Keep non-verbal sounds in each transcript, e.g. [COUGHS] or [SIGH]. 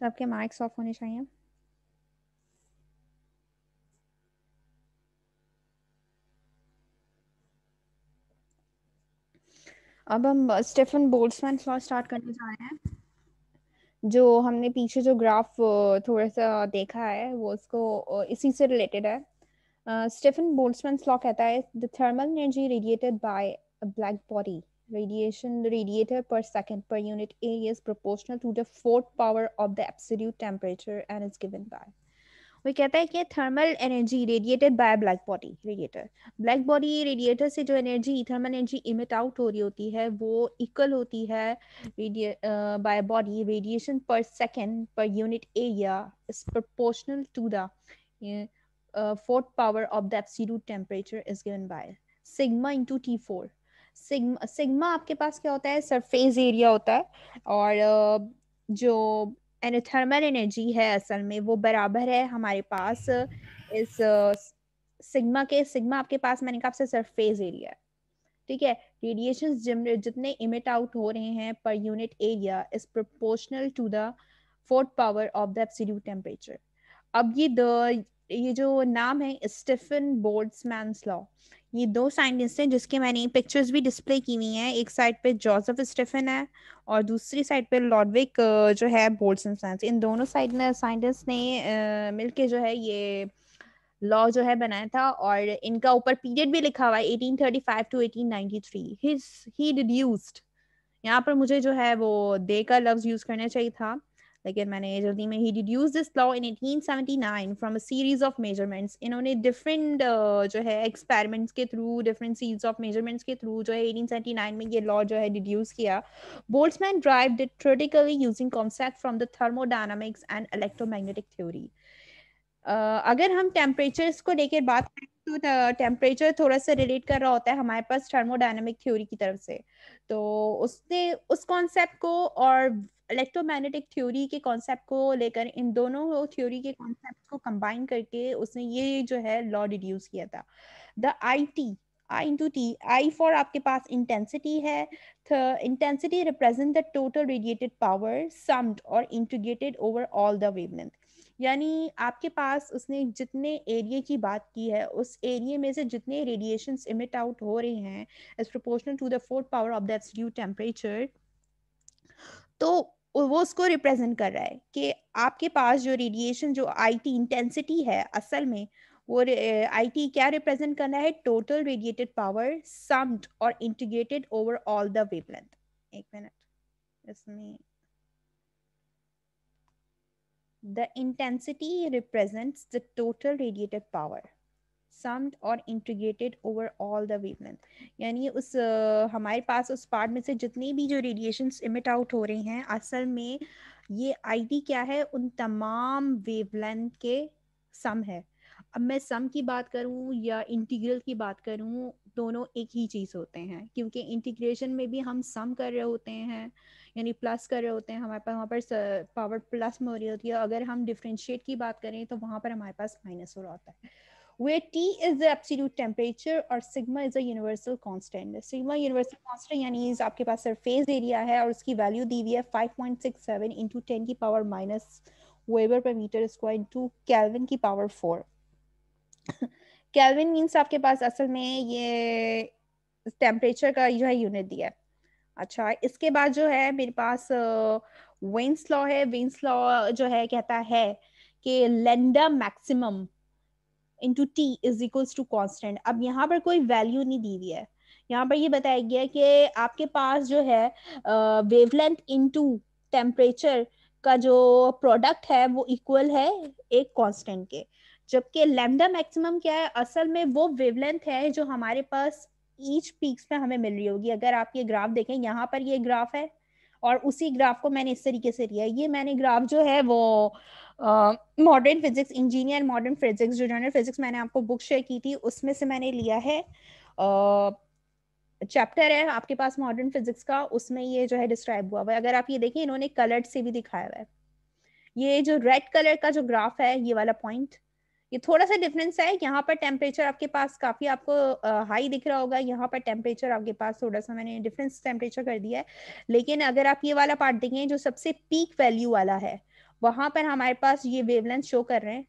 सबके mics of होने चाहिए अब हम स्टेफन बोल्ट्समैन लॉ स्टार्ट करने जा रहे हैं जो हमने पीछे जो ग्राफ थोड़ा सा देखा है वो उसको इसी से रिलेटेड है स्टेफन बोल्ट्समैन फ्लॉ कहता है the thermal energy radiated by a black body radiation radiated per second per unit area is proportional to the fourth power of the absolute temperature and is given by वो कहता है कि thermal energy radiated by black body radiator black body radiator से जो energy thermal energy emit out हो रही होती है वो इक्वल होती है by body radiation per second per unit area is proportional to the fourth power of the absolute temperature is given by sigma into T four sigma sigma आपके पास क्या होता है सरफेस एरिया होता है और जो एनोथर्मल एनर्जी है असल में वो बराबर है हमारे पास इस सिग्मा के सिग्मा आपके पास मैंने कहा आपसे सरफेस एरिया है ठीक है रेडिएशन जितने इमिट आउट हो रहे हैं per unit area is proportional to the fourth power of the absolute temperature अब ये द ये जो नाम है स्टीफन बोर्ड्समैन लॉ ये दो साइंटिस्ट हैं जिसके मैंने पिक्चर्स भी डिस्प्ले की हुई हैं एक साइड पे जोसेफ स्टीफन है और दूसरी साइड पे लॉडविक uh, जो है बोर्ड्समैन इन दोनों साइड ने साइंटिस्ट uh, ने मिलके जो है ये लॉ जो है बनाया था और इनका ऊपर पीरियड भी लिखा हुआ है 1835 टू 1893 हिज ही डिड्यूस्ड यहाँ पर मुझे जो है वो दे का लफ्ज यूज करना चाहिए था लेकिन मैंने जल्दी में ही deduce this law in 1879 from a series of measurements इन्होंने डिफरेंट uh, जो है एक्सपेरिमेंट्स के through different series of measurements के थ्रू जो है 1879 में ये लॉ जो है डिड्यूस किया Boltzmann derived the theoretically using concept from the thermodynamics and electromagnetic theory अगर हम टेम्परेचर्स को लेकर बात करें तो टेम्परेचर uh, थोड़ा सा रिलेट कर रहा होता है हमारे पास थर्मोडायनेमिक थ्योरी की तरफ से तो उसने उस कॉन्सेप्ट को और इलेक्ट्रोमैग्नेटिक थ्योरी के कॉन्सेप्ट को लेकर इन दोनों थ्योरी के कॉन्सेप्ट को कंबाइन करके उसने ये जो है लॉ डिड्यूस किया था the I T I into T I four आपके पास इंटेंसिटी है intensity represent the total radiated power summed और integrated over all the wavelength यानी आपके पास उसने जितने एरिया की बात की है उस एरिया में से जितने रेडिएशंस इमिट आउट हो रहे हैं as proportional to the fourth power of the ड्यू टेम्परेचर तो वो उसको रिप्रेजेंट कर रहा है कि आपके पास जो रेडिएशन जो आईटी इंटेंसिटी है असल में वो आईटी क्या रिप्रेजेंट करना है टोटल रेडिएटेड पावर समड और integrated over all the wavelength एक मिनट इसमें the intensity represents the total radiated power summed और integrated over all the wavelength यानी उस हमारे पास उस पार्ट में से जितनी भी जो रेडिएशन इमिट आउट हो रहे हैं असल में ये आईडी क्या है उन तमाम वेवलेंथ के सम है अब मैं सम की बात करूं या इंटीग्रल की बात करूं दोनों एक ही चीज़ होते हैं क्योंकि इंटीग्रेशन में भी हम सम कर रहे होते हैं यानी प्लस कर रहे होते हैं हमारे पास वहाँ पर पावर प्लस में हो रही होती है अगर हम डिफ्रेंशिएट की बात करें तो वहाँ पर हमारे पास माइनस हो रहा होता है where T is the absolute temperature or sigma is a universal constant. Sigma universal constant यानी इस आपके पास surface area hai aur uski value di hui hai 5.67 into 10 की power minus Weber per meter square into Kelvin की power 4. Kelvin means aapke paas asal mein ye temperature ka jo hai unit दिया है अच्छा इसके बाद जो है मेरे पास वेंस लॉ है वेंस लॉ जो है कहता है कि lambda maximum into T is equals to constant अब यहाँ पर कोई वैल्यू नहीं दी हुई है यहाँ पर ये बताया गया है कि आपके पास जो है वेवलेंथ इनटू टेम्परेचर का जो प्रोडक्ट है वो इक्वल है एक कांस्टेंट के जबकि लैम्डा मैक्सिमम क्या है असल में वो वेवलेंथ है जो हमारे पास ईच पीक्स में हमें मिल रही होगी अगर आप ये ग्राफ देखें यहाँ पर ये ग्राफ है और उसी ग्राफ को मैंने इस तरीके से लिया ये मैंने ग्राफ जो है वो modern physics engineer modern physics जो जनरल फिजिक्स मैंने आपको बुक शेयर की थी उसमें से मैंने लिया है चैप्टर है आपके पास मॉडर्न फिजिक्स का उसमें ये जो है डिस्क्राइब हुआ हुआ है अगर आप ये देखें इन्होंने कलर से भी दिखाया हुआ है ये जो रेड कलर का जो ग्राफ है ये वाला पॉइंट ये थोड़ा सा डिफरेंस है यहाँ पर टेम्परेचर आपके पास काफी आपको हाई दिख रहा होगा यहाँ पर टेम्परेचर आपके पास थोड़ा सा मैंने डिफरेंस टेम्परेचर कर दिया है लेकिन अगर आप ये वाला पार्ट देखें जो सबसे पीक वैल्यू वाला है वहां पर हमारे पास ये वेवलेंथ शो कर रहे हैं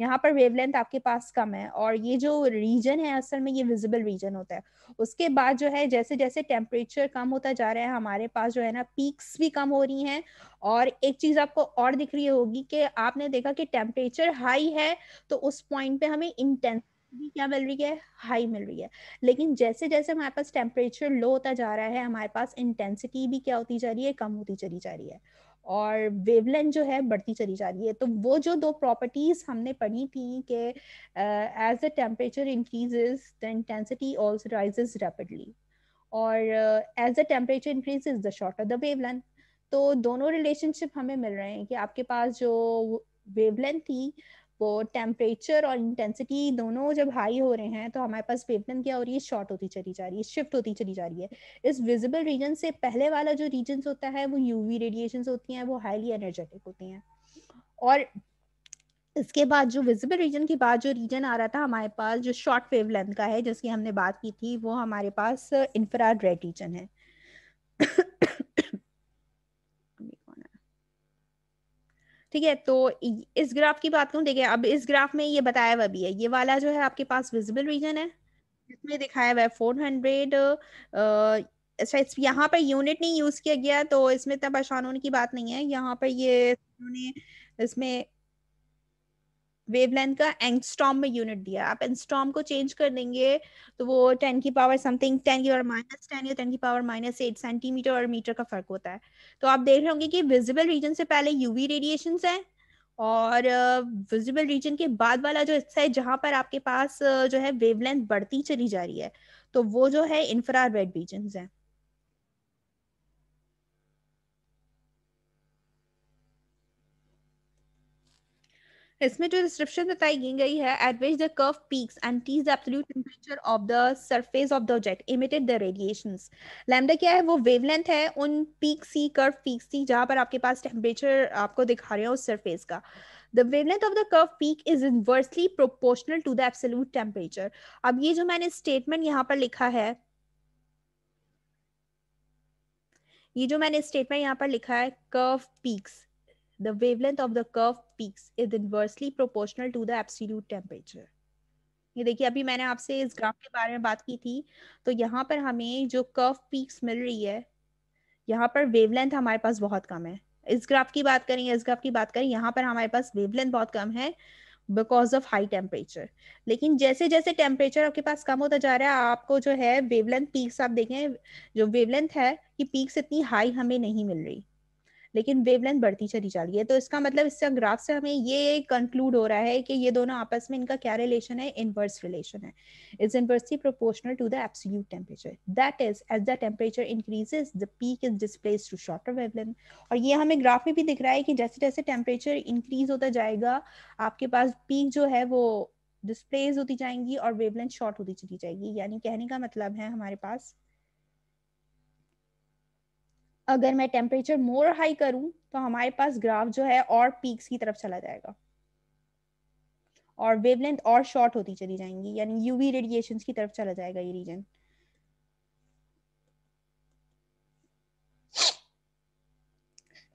यहाँ पर वेवलेंथ आपके पास कम है और ये जो रीजन है असल में ये विजिबल रीजन होता है उसके बाद जो है जैसे जैसे टेम्परेचर कम होता जा रहा है हमारे पास जो है ना पीक्स भी कम हो रही हैं और एक चीज आपको और दिख रही होगी कि आपने देखा कि टेम्परेचर हाई है तो उस पॉइंट पे हमें इंटेंस क्या मिल रही है हाई मिल रही है लेकिन जैसे जैसे हमारे पास टेम्परेचर लो होता जा रहा है हमारे पास इंटेंसिटी भी क्या होती जा रही है कम होती चली जा रही है और वेवलेंथ जो है बढ़ती चली जा रही है तो वो जो दो प्रॉपर्टीज हमने पढ़ी थी कि as the temperature increases the intensity also rises rapidly और as the temperature increases the shorter the wavelength तो दोनों रिलेशनशिप हमें मिल रहे हैं कि आपके पास जो वेवलेंथ थी uh, टेम्परेचर और इंटेंसिटी दोनों जब हाई हो रहे हैं तो हमारे पास वेवलेंथ क्या हो रही है शॉर्ट होती चली जा रही है शिफ्ट होती चली जा रही है इस विजिबल रीजन से पहले वाला जो रीजन होता है वो यूवी रेडिएशन होती हैं वो हाईली एनर्जेटिक होती हैं और इसके बाद जो विजिबल रीजन के बाद जो रीजन आ रहा था हमारे पास जो शॉर्ट वेव का है जिसकी हमने बात की थी वो हमारे पास रेड रीजन है ठीक है तो इस ग्राफ की बात करूं देखिए अब इस ग्राफ में ये बताया हुआ भी है ये वाला जो है आपके पास विजिबल रीजन है जिसमें दिखाया हुआ है फोर हंड्रेड यहाँ पर यूनिट नहीं यूज किया गया तो इसमें इतना परेशान होने की बात नहीं है यहाँ पर ये इसमें वेवलेंथ का एंगस्ट्रॉम में यूनिट दिया आप एंगस्ट्रॉम को चेंज कर देंगे तो वो टेन की पावर समथिंग टेन की पावर माइनस टेन या टेन की पावर माइनस एट सेंटीमीटर और मीटर का फर्क होता है तो आप देख रहे होंगे कि विजिबल रीजन से पहले यूवी रेडिएशन है और विजिबल uh, रीजन के बाद वाला जो हिस्सा है जहां पर आपके पास uh, जो है वेवलेंथ बढ़ती चली जा रही है तो वो जो है इंफ्रा रेड रीजन है इसमें जो डिस्क्रिप्शन बताई गई है at which the curve peaks and T's absolute temperature of the surface of the object emitted the radiations lambda क्या है वो वेवलेंथ है उन पीक सी कर्व पीक सी जहां पर आपके पास टेम्परेचर आपको दिखा रहे हो उस सरफेस का the wavelength of the curve peak is inversely proportional to the absolute temperature अब ये जो मैंने स्टेटमेंट यहाँ पर लिखा है ये जो मैंने स्टेटमेंट यहाँ पर लिखा है curve peaks the wavelength of the curve peaks is inversely proportional to the absolute temperature ये देखिए अभी मैंने आपसे इस ग्राफ के बारे में बात की थी तो यहाँ पर हमें जो कर्व पीक्स मिल रही है यहाँ पर वेवलेंथ हमारे पास बहुत कम है इस ग्राफ की बात करें इस ग्राफ की बात करें यहाँ पर हमारे पास वेवलेंथ बहुत कम है बिकॉज ऑफ हाई टेम्परेचर लेकिन जैसे जैसे टेम्परेचर आपके पास कम होता जा रहा है आपको जो है वेवलेंथ पीक्स आप देखें जो वेवलेंथ है कि पीक्स इतनी हाई हमें नहीं मिल रही लेकिन वेवलेंथ बढ़ती चली जा रही है तो इसका मतलब इससे ग्राफ से हमें ये कंक्लूड हो रहा है कि ये दोनों आपस में इनका क्या रिलेशन है इनवर्स रिलेशन है is inversely proportional to the absolute temperature that is as the temperature increases the peak is displace to shorter wavelength और ये हमें ग्राफ में भी दिख रहा है कि जैसे जैसे टेम्परेचर इंक्रीज होता जाएगा आपके पास पीक जो है वो डिस्प्लेस होती जाएंगी और वेवलेंथ शॉर्ट होती चली जाएगी यानी कहने का मतलब है हमारे पास अगर मैं टेम्परेचर मोर हाई करूं तो हमारे पास ग्राफ जो है और पीक्स की तरफ चला जाएगा और वेवलेंथ और शॉर्ट होती चली जाएंगी यानी यूवी रेडिएशन की तरफ चला जाएगा ये region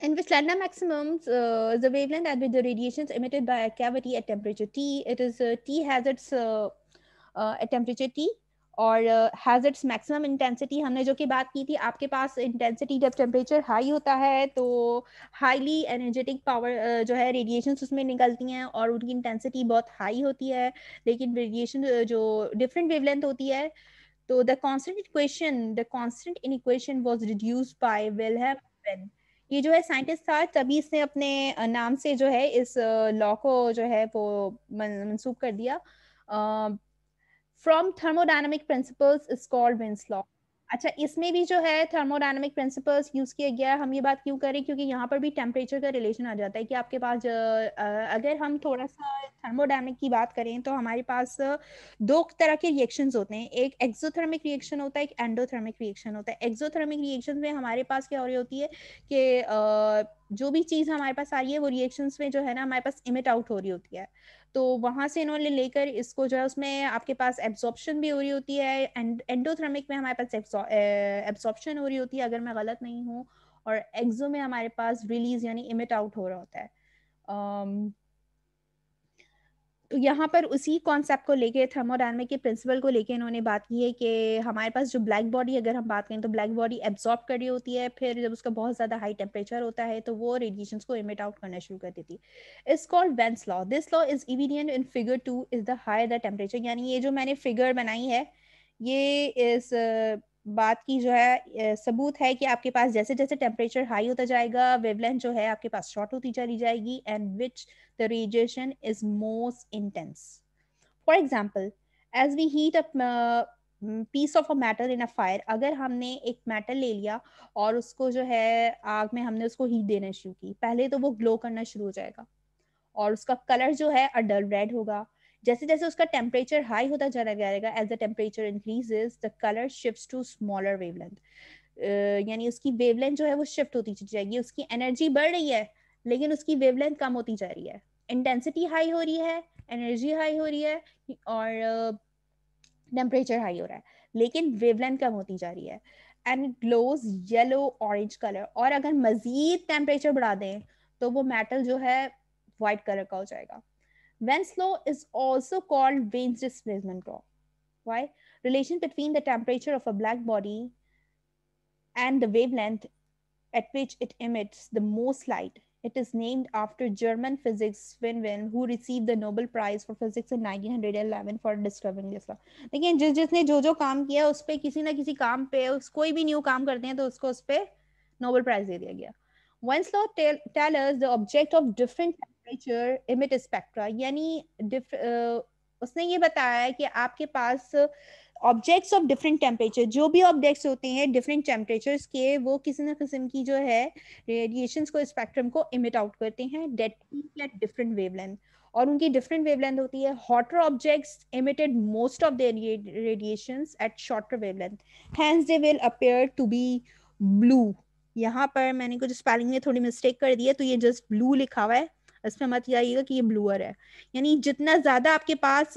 In which lambda maximum uh, the wavelength at which the radiation is emitted by a cavity at temperature T, it is uh, T has its uh, uh, at temperature T और has its maximum intensity हमने जो कि बात की थी आपके पास intensity जब टेम्परेचर हाई होता है तो हाईली एनर्जेटिक पावर जो है रेडिएशन उसमें निकलती हैं और उनकी इंटेंसिटी बहुत हाई होती है लेकिन रेडिएशन uh, जो डिफरेंट वेवलेंथ होती है तो the constant equation the constant in equation was reduced by Wilhelm ये जो है साइंटिस्ट था तभी इसने अपने uh, नाम से जो है इस लॉ uh, को जो है वो मनसूख कर दिया from thermodynamic principles is called Wien's law अच्छा इसमें भी जो है थर्मोडाइनमिक प्रिंसिपल्स यूज किया गया है हम ये बात क्यों करें क्योंकि यहाँ पर भी टेम्परेचर का रिलेशन आ जाता है कि आपके पास अगर हम थोड़ा सा थर्मोडाइनमिक की बात करें तो हमारे पास दो तरह के रिएक्शंस होते हैं एक एक्सोथर्मिक रिएक्शन होता है एक एंडोथर्मिक रिएक्शन होता है एक्सोथर्मिक रिएक्शन में हमारे पास क्या हो रही होती है कि जो भी चीज़ हमारे पास आ रही है वो रिएक्शंस में जो है ना हमारे पास इमिट आउट हो रही होती है तो वहां से इन्होंने लेकर इसको जो है उसमें आपके पास एब्जॉर्प्शन भी हो रही होती है एंड एंडोथर्मिक में हमारे पास एब्जॉर्प्शन हो रही होती है अगर मैं गलत नहीं हूँ और एग्जो में हमारे पास रिलीज यानी इमिट आउट हो रहा होता है um, यहाँ पर उसी कॉन्सेप्ट को लेके थर्मोडायनेमिक के प्रिंसिपल को लेके इन्होंने बात की है कि हमारे पास जो ब्लैक बॉडी अगर हम बात करें तो ब्लैक बॉडी एब्जॉर्ब कर रही होती है फिर जब उसका बहुत ज़्यादा हाई टेम्परेचर होता है तो वो रेडिएशन को इमिट आउट करना शुरू कर देती है is called Wien's law this law is evident in figure two is the higher the temperature यानी ये जो मैंने फिगर बनाई है ये इस बात की जो है सबूत है कि आपके पास जैसे जैसे टेम्परेचर हाई होता जाएगा वेवलेंथ जो है आपके पास शॉर्ट होती चली जाएगी and which the radiation is most intense for example as we heat up piece of a matter in a fire अगर हमने एक मैटर ले लिया और उसको जो है आग में हमने उसको हीट देना शुरू की पहले तो वो ग्लो करना शुरू हो जाएगा और उसका कलर जो है अ डल रेड होगा जैसे जैसे उसका टेम्परेचर हाई होता चला जाएगा as the temperature increases the colour shift to smaller wavelength यानी उसकी वेवलेंथ जो है वो शिफ्ट होती चली जाएगी उसकी एनर्जी बढ़ रही है लेकिन उसकी वेवलेंथ कम होती जा रही है इंटेंसिटी हाई हो रही है एनर्जी हाई हो रही है और टेम्परेचर uh, हाई हो रहा है लेकिन वेवलेंथ कम होती जा रही है and glows yellow orange colour और अगर मजीद टेम्परेचर बढ़ा दें तो वो मेटल जो है वाइट कलर का हो जाएगा Wien's law is also called Wayne's displacement law. Why? Relation between the temperature of a black body and the wavelength at which it emits the most light. It is named after German physics Wien, who received the Nobel Prize for Physics in 1911 for discovering this law. देखिए जिस जिसने जो जो काम किया उस किसी ना किसी काम पे उस कोई भी न्यू काम करते हैं तो उसको नोबेल प्राइज दे दिया गया law tell, tell us the object of different temperature emit spectra यानी उसने ये बताया है कि आपके पास ऑब्जेक्ट्स ऑफ डिफरेंट टेम्परेचर जो भी ऑब्जेक्ट्स होते हैं डिफरेंट टेम्परेचर्स के वो किसी न किस्म की जो है रेडिएशन को स्पेक्ट्रम को इमिट आउट करते हैं डेट एट डिफरेंट वेवलेंथ और उनकी डिफरेंट वेवलेंथ होती है hotter objects emitted most of their radiation at shorter wavelength hence they will appear to be blue यहाँ पर मैंने कुछ स्पेलिंग में थोड़ी मिस्टेक कर दी है तो ये जस्ट ब्लू लिखा हुआ है इसमें मत जाइएगा कि ये ब्लूअर है यानी जितना ज़्यादा आपके पास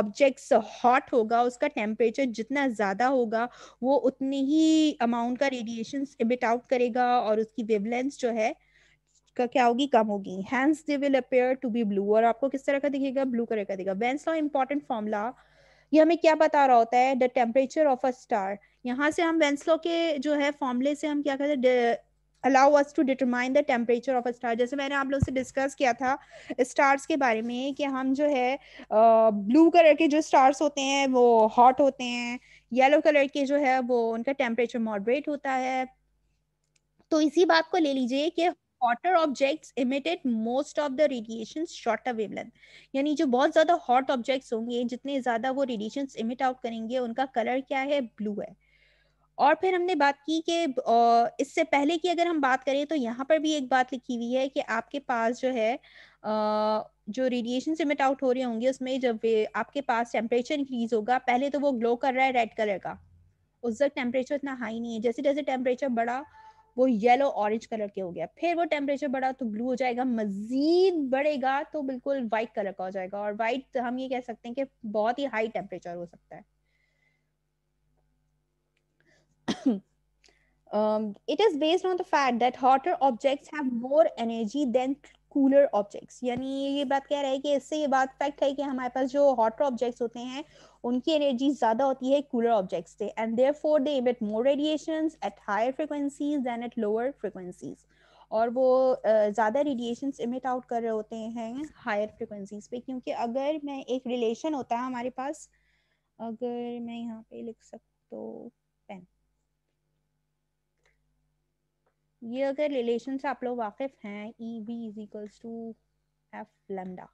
ऑब्जेक्ट्स हॉट होगा उसका टेम्परेचर जितना ज़्यादा होगा वो उतनी ही अमाउंट का रेडिएशन इमिट आउट करेगा और उसकी वेवलेंस जो है का क्या होगी कम होगी hence they will appear to be blue और आपको किस तरह का दिखेगा ब्लू कलर का दिखेगा वेंस लॉ इंपॉर्टेंट फॉर्मूला ये हमें क्या बता रहा होता है the temperature of a star यहाँ से हम वेंसलो के जो है फॉर्मूले से हम क्या कहते हैं allow us to determine the temperature of star जैसे मैंने आप लोगों से डिस्कस किया था स्टार्स के बारे में कि हम जो है ब्लू uh, कलर के जो स्टार्स होते हैं वो हॉट होते हैं येलो कलर के जो है वो उनका टेम्परेचर मॉडरेट होता है तो इसी बात को ले लीजिए कि hotter objects emitted most of the radiation shorter wavelength यानी जो बहुत ज्यादा हॉट ऑब्जेक्ट्स होंगे जितने ज्यादा वो रेडिएशन इमिट आउट करेंगे उनका कलर क्या है ब्लू है और फिर हमने बात की कि इससे पहले की अगर हम बात करें तो यहाँ पर भी एक बात लिखी हुई है कि आपके पास जो है जो रेडिएशन से मिट आउट हो रहे होंगे उसमें जब आपके पास टेम्परेचर इंक्रीज होगा पहले तो वो ग्लो कर रहा है रेड कलर का उस वक्त टेम्परेचर इतना हाई नहीं है जैसे जैसे टेम्परेचर बढ़ा वो येलो ऑरेंज कलर के हो गया फिर वो टेम्परेचर बढ़ा तो ब्लू हो जाएगा मजीद बढ़ेगा तो बिल्कुल वाइट कलर का हो जाएगा और वाइट हम ये कह सकते हैं कि बहुत ही हाई टेम्परेचर हो सकता है [COUGHS] um, it is based on the fact that hotter objects have more energy than cooler objects यानी ये बात कह रहा है कि इससे ये बात फैक्ट है कि हमारे पास जो हॉटर ऑब्जेक्ट्स होते हैं उनकी एनर्जी ज्यादा होती है कूलर ऑब्जेक्ट्स से and therefore they emit more radiation at higher frequencies than at lower frequencies और वो ज़्यादा रेडिएशन इमिट आउट कर रहे होते हैं हायर फ्रिक्वेंसीज पे क्योंकि अगर मैं एक रिलेशन होता है हमारे पास अगर मैं यहाँ पे लिख सकती ये अगर रिलेशन से आप लोग वाकिफ हैं E B is equals to F lambda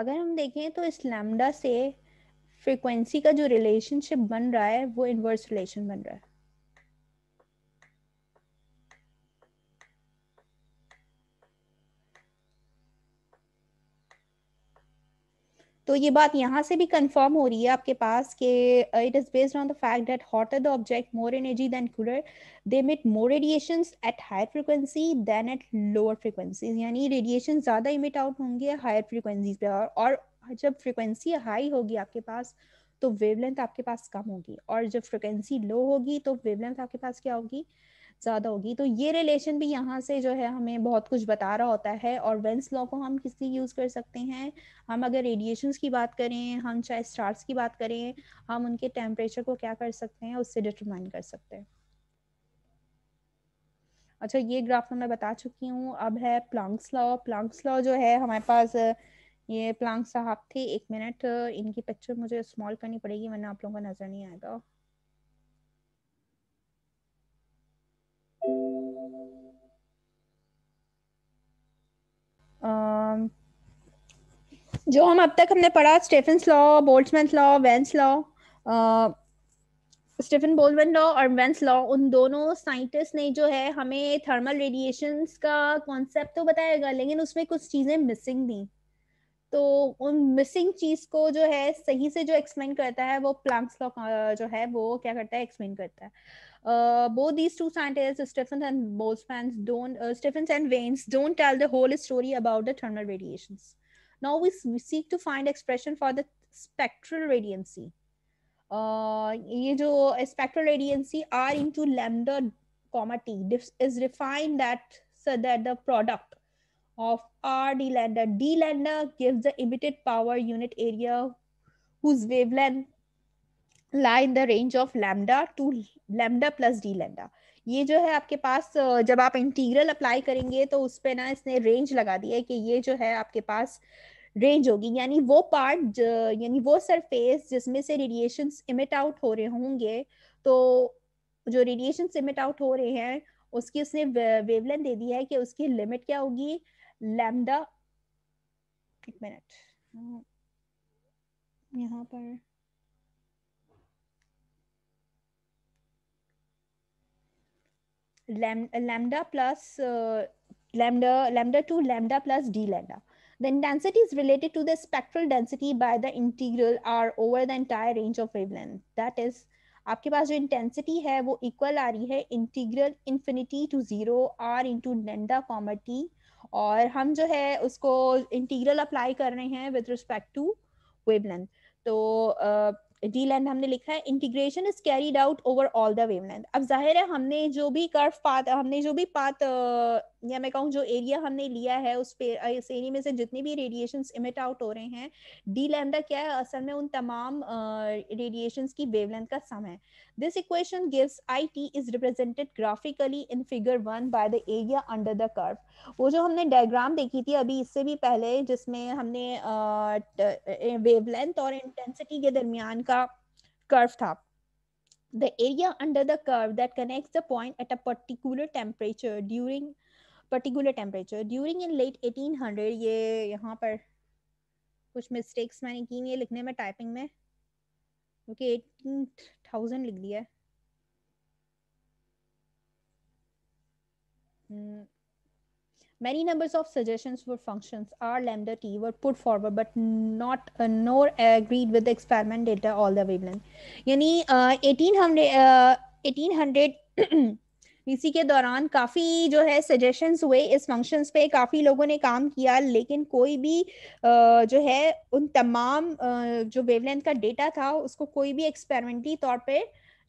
अगर हम देखें तो इस लैमडा से फ्रीक्वेंसी का जो रिलेशनशिप बन रहा है वो इन्वर्स रिलेशन बन रहा है तो ये बात यहाँ से भी कंफर्म हो रही है आपके पास कि it is based on the fact that hotter the object more energy then cooler they emit more radiation at higher frequency then at lower frequencies यानी रेडिएशन ज़्यादा इमिट आउट होंगे हायर फ्रिक्वेंसीज पे और, और जब फ्रिक्वेंसी हाई होगी आपके पास तो वेवलेंथ आपके पास कम होगी और जब फ्रिक्वेंसी लो होगी तो वेवलेंथ आपके पास क्या होगी ज्यादा होगी तो ये रिलेशन भी यहाँ से जो है हमें बहुत कुछ बता रहा होता है और वेंस लॉ को हम किस लिए यूज कर सकते हैं हम अगर रेडिएशंस की बात करें हम चाहे स्टार्स की बात करें हम उनके टेम्परेचर को क्या कर सकते हैं उससे डिटरमाइन कर सकते हैं अच्छा ये ग्राफ तो मैं बता चुकी हूँ अब है प्लांक्स लॉ प्लांक्स लॉ जो है हमारे पास ये प्लांक साहब थे एक मिनट इनकी पिक्चर मुझे स्मॉल करनी पड़ेगी वरना आप लोगों का नजर नहीं आएगा Um, जो हम अब तक हमने पढ़ा Stefan law Boltzmann law Wien's law Stefan Boltzmann law और वेंस लॉ उन दोनों साइंटिस्ट ने जो है हमें थर्मल रेडिएशन का कॉन्सेप्ट तो बताएगा लेकिन उसमें कुछ चीज़ें मिसिंग थी तो उन मिसिंग चीज़ को जो है सही से जो एक्सप्लेन करता है वो प्लांक्स लॉ जो है वो क्या करता है एक्सप्लेन करता है uh, both these two scientists, Stephens and Boltzmann, don't uh, Stephens and Waynes, don't tell the whole story about the thermal radiations. Now we, we seek to find expression for the spectral radiancy. Uh, know, a spectral radiancy R into lambda comma T is defined that so that the product of R D lambda D lambda gives the emitted power unit area whose wavelength lie in the range of lambda to lambda plus d lambda ये जो है आपके पास जब आप integral apply करेंगे तो उस पर ना इसने रेंज लगा दी है कि ये जो है आपके पास रेंज होगी यानी वो पार्ट यानी वो सरफेस जिसमें से रेडिएशन इमिट आउट हो रहे होंगे तो जो रेडिएशन इमिट आउट हो रहे हैं उसकी उसने वेवलेंथ दे दी है कि उसकी लिमिट क्या होगी लैमडा एक मिनट यहाँ पर lambda plus uh, lambda lambda 2 lambda plus d lambda the intensity is related to the spectral density by the integral r over the entire range of wavelength that is आपके पास जो intensity है वो equal आ रही है integral infinity to zero r into lambda comma t. और हम जो है उसको integral apply कर रहे हैं with respect to wavelength. तो uh, डी लेंथ हमने लिखा है integration is carried out over all the wavelength अब जाहिर है हमने जो भी कर्व पाथ हमने जो भी पाथ या मैं कहूँ जो एरिया हमने लिया है उस पे इस एरिया में से जितने भी रेडिएशन इमिट आउट हो रहे हैं डी लैमडा क्या है असल में उन तमाम रेडिएशन uh, की वेवलेंथ का सम है this equation gives I T is represented graphically in figure one by the area under the curve वो जो हमने डायग्राम देखी थी अभी इससे भी पहले जिसमें हमने वेवलेंथ uh, और इंटेंसिटी के दरमियान का का कर्व था the area under the curve that connect the point at a particular temperature during particular temperature during in late eighteen hundred ये यहाँ पर कुछ मिस्टेक्स मैंने की नहीं है लिखने में टाइपिंग में क्योंकि एटीन थाउजेंड लिख दिया है hmm, Many numbers of suggestions for functions R lambda t were put forward but not uh, nor agreed with the experiment data all the wavelength. yani uh, 1800 uh, 1800 इसी के दौरान काफ़ी जो है सजेशंस हुए इस फंक्शंस पे काफ़ी लोगों ने काम किया लेकिन कोई भी जो है उन तमाम जो वेवलेंथ का डेटा था उसको कोई भी एक्सपेरिमेंटी तौर पे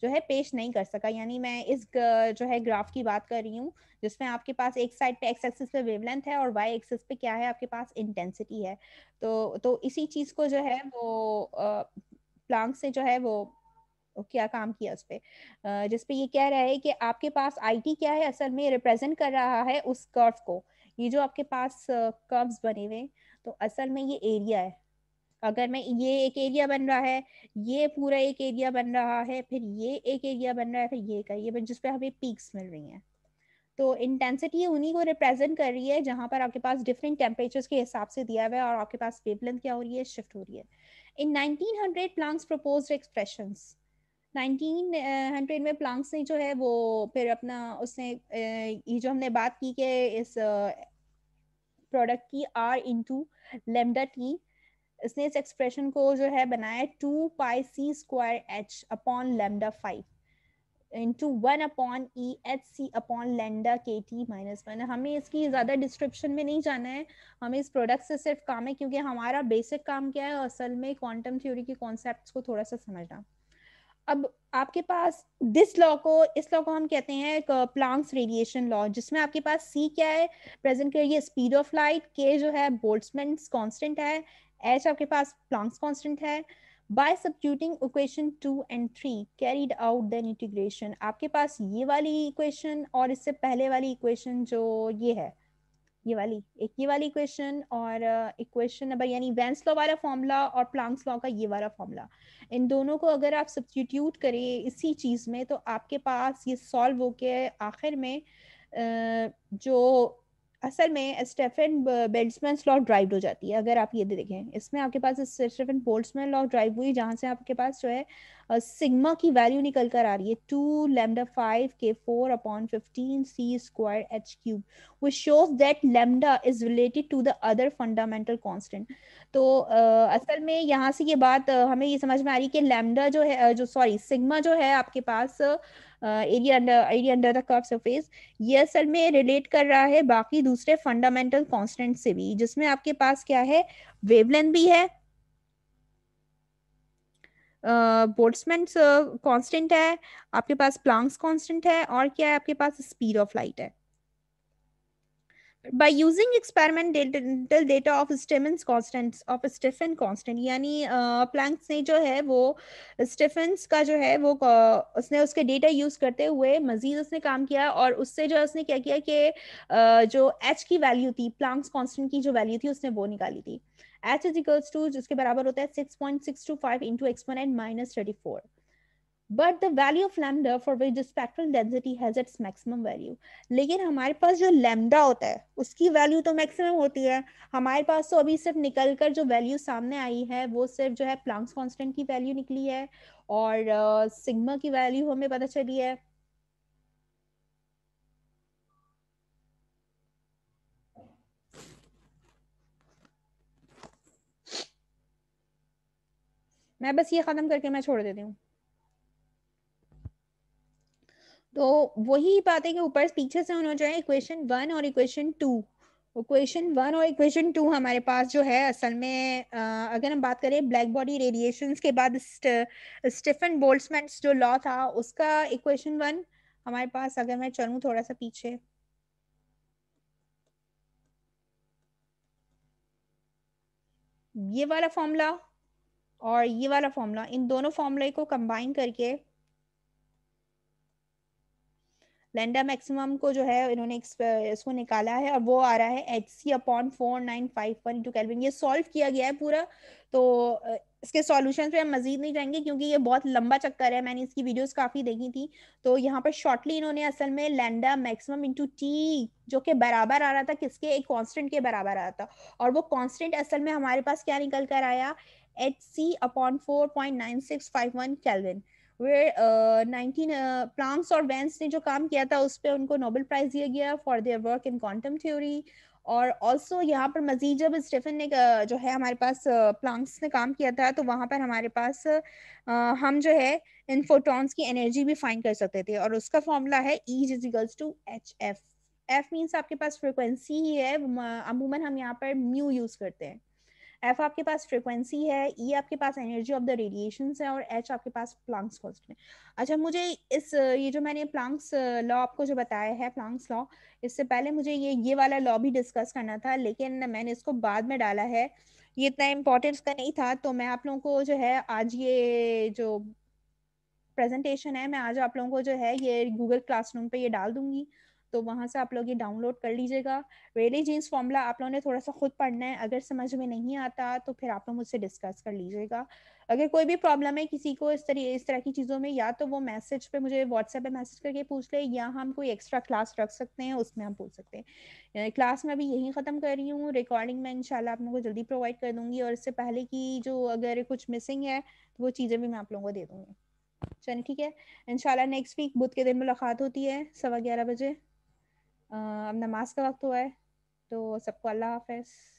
जो है पेश नहीं कर सका यानी मैं इस जो है ग्राफ की बात कर रही हूँ जिसमें आपके पास एक साइड पे एक्स एक्सिस पे वेवलेंथ है और वाई एक्सिस पे क्या है आपके पास इंटेंसिटी है तो तो इसी चीज को जो है वो प्लांक से जो है वो क्या काम किया उस पर जिसपे ये कह रहा है कि आपके पास आई क्या है असल में रिप्रेजेंट कर रहा है उस कर्व को ये जो आपके पास कर्व्स बने हुए तो असल में ये एरिया है अगर मैं ये एक एरिया बन रहा है ये पूरा एक एरिया बन रहा है फिर ये एक एरिया बन रहा है फिर ये का ये जिसपे हमें पीक्स मिल रही हैं तो इंटेंसिटी उन्हीं को रिप्रेजेंट कर रही है जहाँ पर आपके पास डिफरेंट टेम्परेचर्स के हिसाब से दिया हुआ है और आपके पास वेवलेंथ क्या हो रही है शिफ्ट हो रही है इन 1900 प्लांक्स प्रपोज एक्सप्रेशंस 1900 में प्लांक्स ने जो है वो फिर अपना उसने ये जो हमने बात की कि इस प्रोडक्ट की आर इंटू लेमडा टी इसने इस एक्सप्रेशन को जो है बनाया two pi C square H upon lambda five into one upon E H C upon lambda K T minus one हमें इसकी ज़्यादा डिस्क्रिप्शन में नहीं जाना है हमें इस प्रोडक्ट से सिर्फ काम है क्योंकि हमारा बेसिक काम क्या है असल में क्वांटम थ्योरी के कॉन्सेप्ट को थोड़ा सा समझना अब आपके पास दिस लॉ को इस लॉ को हम कहते हैं प्लांक्स रेडिएशन लॉ जिसमें आपके पास सी क्या है प्रेजेंट करिए स्पीड ऑफ लाइट के जो है बोल्टमेंट कॉन्स्टेंट है एच आपके पास प्लांक्स कांस्टेंट है by substituting equation two and three carried out then integration आपके पास ये वाली इक्वेशन और इससे पहले वाली इक्वेशन जो ये है ये वाली एक ये वाली इक्वेशन और इक्वेशन uh, नंबर यानी वेंस लॉ वाला फॉर्मूला और प्लांक्स लॉ का ये वाला फॉर्मूला इन दोनों को अगर आप सब्सटीट्यूट करें इसी चीज़ में तो आपके पास ये सॉल्व होके आखिर में uh, जो असल में स्टेफन बेल्टमैन लॉ ड्राइव हो जाती है अगर आप ये देखें इसमें आपके पास स्टेफन बोल्टमैन लॉक ड्राइव हुई जहाँ से आपके पास जो है सिग्मा की वैल्यू निकल कर आ रही है two lambda five K four upon fifteen C square H cube which shows that lambda is related to the other fundamental constant तो असल में यहाँ से ये बात हमें ये समझ में आ रही है कि लेमडा जो है जो सॉरी सिग्मा जो है आपके पास area under area under the curve surface ये असल में रिलेट कर रहा है बाकी दूसरे फंडामेंटल कॉन्स्टेंट से भी जिसमें आपके पास क्या है वेवलेंथ भी है बोट्समैन कांस्टेंट है आपके पास प्लांक्स कांस्टेंट है और क्या है आपके पास स्पीड ऑफ लाइट है by using experimental data of Stephen constants of Stephen constant यानी प्लैंक्स ने जो है वो स्टीफेंस का जो है वो उसने उसके डेटा यूज करते हुए मजीद उसने काम किया और उससे जो उसने क्या किया कि जो एच की वैल्यू थी प्लैंक्स कांस्टेंट की जो वैल्यू थी उसने वो निकाली थी एच इज इक्वल्स टू जिसके बराबर होता है six point exponent but the value of lambda for which the spectral density has its maximum value लेकिन हमारे पास जो लैमडा होता है उसकी वैल्यू तो मैक्सिमम होती है हमारे पास तो अभी सिर्फ निकल कर जो वैल्यू सामने आई है वो सिर्फ जो है प्लांक्स कॉन्स्टेंट की वैल्यू निकली है और सिग्मा uh, की वैल्यू हमें पता चली है मैं बस ये ख़त्म करके मैं छोड़ देती हूँ तो वही बात है कि ऊपर पीछे से होना चाहिए इक्वेशन वन और इक्वेशन टू इक्वेशन वन और इक्वेशन टू हमारे पास जो है असल में आ, अगर हम बात करें ब्लैक बॉडी रेडिएशन के बाद स्टीफन बोल्समैन जो लॉ था उसका इक्वेशन वन हमारे पास अगर मैं चलूँ थोड़ा सा पीछे ये वाला फॉर्मूला और ये वाला फॉर्मूला इन दोनों फॉर्मूले को कंबाइन करके लेंडा मैक्सिमम को जो है इन्होंने इसको निकाला है और वो आ रहा है H C upon four nine five one two kelvin ये सॉल्व किया गया है पूरा तो इसके सॉल्यूशन पे हम मजीद नहीं जाएंगे क्योंकि ये बहुत लंबा चक्कर है मैंने इसकी वीडियोस काफ़ी देखी थी तो यहाँ पर शॉर्टली इन्होंने असल में लैंडा मैक्सिमम इनटू टी जो कि बराबर आ रहा था किसके एक कांस्टेंट के बराबर आ रहा था और वो कांस्टेंट असल में हमारे पास क्या निकल कर आया H C upon four point nine six five one kelvin where nineteen Planck's और वेंस ने जो काम किया था उस पर उनको नोबेल प्राइज दिया गया for their work in quantum theory और ऑल्सो यहाँ पर मजीद जब स्टेफन ने जो है हमारे पास प्लांक्स ने काम किया था तो वहाँ पर हमारे पास हम जो है इन फोटॉन्स की एनर्जी भी फाइंड कर सकते थे और उसका फॉर्मूला है E equals to H F F means आपके पास फ्रिक्वेंसी ही है अमूमन हम यहाँ पर म्यू यूज करते हैं एफ आपके पास फ्रिक्वेंसी है ई e आपके पास एनर्जी ऑफ द रेडिएशन है और एच आपके पास प्लांक्स कॉन्स्टेंट अच्छा मुझे इस ये जो मैंने प्लांक्स लॉ uh, आपको जो बताया है प्लांक्स लॉ इससे पहले मुझे ये ये वाला लॉ भी डिस्कस करना था लेकिन मैंने इसको बाद में डाला है ये इतना इम्पोर्टेंस का नहीं था तो मैं आप लोगों को जो है आज ये जो प्रेजेंटेशन है मैं आज आप लोगों को जो है ये गूगल क्लासरूम पे ये डाल दूंगी तो वहाँ से आप लोग ये डाउनलोड कर लीजिएगा रेले जीन्स फॉर्मूला आप लोगों ने थोड़ा सा खुद पढ़ना है अगर समझ में नहीं आता तो फिर आप लोग मुझसे डिस्कस कर लीजिएगा अगर कोई भी प्रॉब्लम है किसी को इस तरह इस तरह की चीज़ों में या तो वो मैसेज पे मुझे व्हाट्सएप पे मैसेज करके पूछ ले या हम कोई एक्स्ट्रा क्लास रख सकते हैं उसमें हम पूछ सकते हैं क्लास में अभी यही ख़त्म कर रही हूँ रिकॉर्डिंग मैं इनशाला आप लोगों को जल्दी प्रोवाइड कर दूंगी और इससे पहले की जो अगर कुछ मिसिंग है तो वो चीज़ें भी मैं आप लोगों को दे दूंगी चलिए ठीक है इनशाला नेक्स्ट वीक बुध के दिन मुलाकात होती है सवा ग्यारह बजे अब नमाज का वक्त हुआ है तो सबको अल्लाह हाफिज़